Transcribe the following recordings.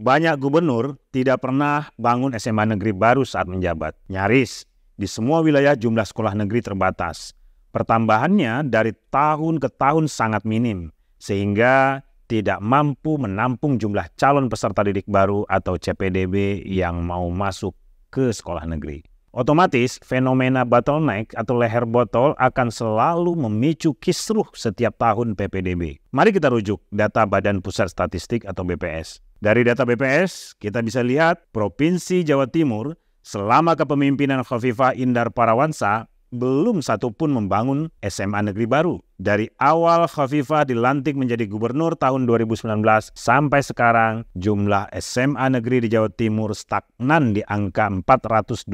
banyak gubernur tidak pernah bangun SMA negeri baru saat menjabat. Nyaris di semua wilayah jumlah sekolah negeri terbatas. Pertambahannya dari tahun ke tahun sangat minim, sehingga tidak mampu menampung jumlah calon peserta didik baru atau CPDB yang mau masuk ke sekolah negeri. Otomatis, fenomena bottleneck atau leher botol akan selalu memicu kisruh setiap tahun PPDB. Mari kita rujuk data Badan Pusat Statistik atau BPS. Dari data BPS, kita bisa lihat Provinsi Jawa Timur selama kepemimpinan Khofifah Indar Parawansa belum satu pun membangun SMA negeri baru. Dari awal Khofifah dilantik menjadi gubernur tahun 2019 sampai sekarang jumlah SMA negeri di Jawa Timur stagnan di angka 423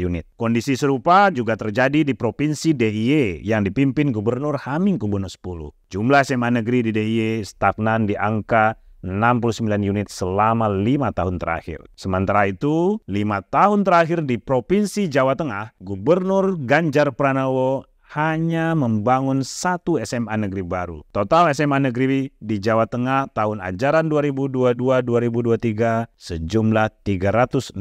unit. Kondisi serupa juga terjadi di Provinsi DIY yang dipimpin Gubernur Haming X. 10. Jumlah SMA negeri di DIY stagnan di angka 69 unit selama lima tahun terakhir. Sementara itu, lima tahun terakhir di Provinsi Jawa Tengah, Gubernur Ganjar Pranowo hanya membangun satu SMA negeri baru. Total SMA negeri di Jawa Tengah tahun ajaran 2022-2023 sejumlah 361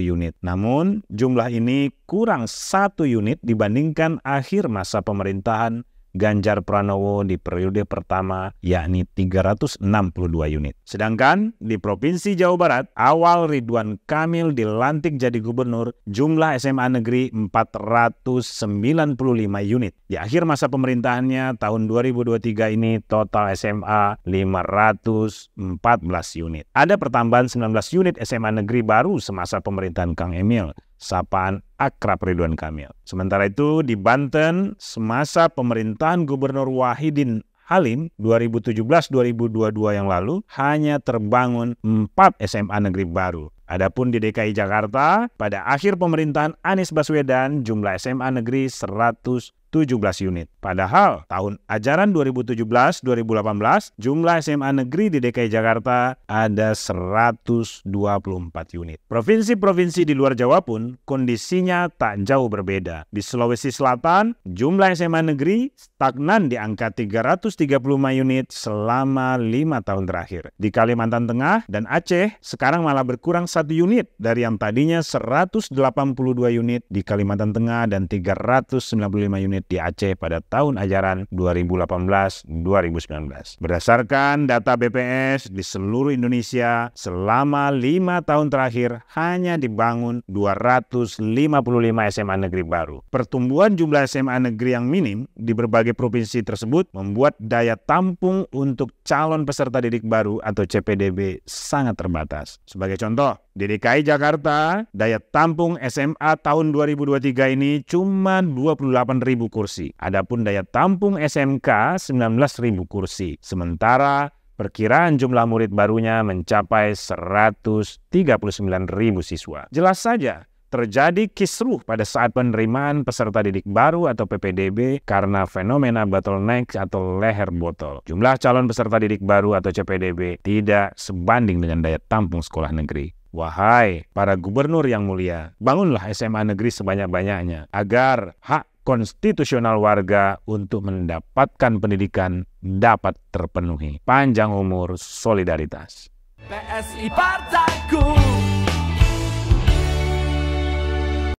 unit. Namun, jumlah ini kurang satu unit dibandingkan akhir masa pemerintahan Ganjar Pranowo di periode pertama yakni 362 unit. Sedangkan di Provinsi Jawa Barat, awal Ridwan Kamil dilantik jadi gubernur, jumlah SMA negeri 495 unit. Di akhir masa pemerintahannya tahun 2023 ini total SMA 514 unit. Ada pertambahan 19 unit SMA negeri baru semasa pemerintahan Kang Emil sapaan akrab Ridwan Kamil. Sementara itu di Banten, semasa pemerintahan Gubernur Wahidin Halim 2017-2022 yang lalu hanya terbangun 4 SMA negeri baru Adapun di DKI Jakarta, pada akhir pemerintahan Anies Baswedan jumlah SMA negeri 117 unit. Padahal tahun ajaran 2017-2018 jumlah SMA negeri di DKI Jakarta ada 124 unit. Provinsi-provinsi di luar Jawa pun kondisinya tak jauh berbeda. Di Sulawesi Selatan jumlah SMA negeri stagnan di angka 335 unit selama lima tahun terakhir. Di Kalimantan Tengah dan Aceh sekarang malah berkurang 1 satu unit dari yang tadinya 182 unit di Kalimantan Tengah dan 395 unit di Aceh pada tahun ajaran 2018-2019. Berdasarkan data BPS di seluruh Indonesia, selama lima tahun terakhir hanya dibangun 255 SMA negeri baru. Pertumbuhan jumlah SMA negeri yang minim di berbagai provinsi tersebut membuat daya tampung untuk calon peserta didik baru atau CPDB sangat terbatas. Sebagai contoh, di DKI Jakarta, daya tampung SMA tahun 2023 ini cuma 28.000 kursi. Adapun daya tampung SMK 19.000 kursi. Sementara Perkiraan jumlah murid barunya mencapai 139.000 siswa. Jelas saja, terjadi kisruh pada saat penerimaan peserta didik baru atau PPDB karena fenomena bottleneck atau leher botol. Jumlah calon peserta didik baru atau CPDB tidak sebanding dengan daya tampung sekolah negeri. Wahai para gubernur yang mulia, bangunlah SMA negeri sebanyak-banyaknya agar hak konstitusional warga untuk mendapatkan pendidikan dapat terpenuhi. Panjang umur solidaritas. PSI partaiku.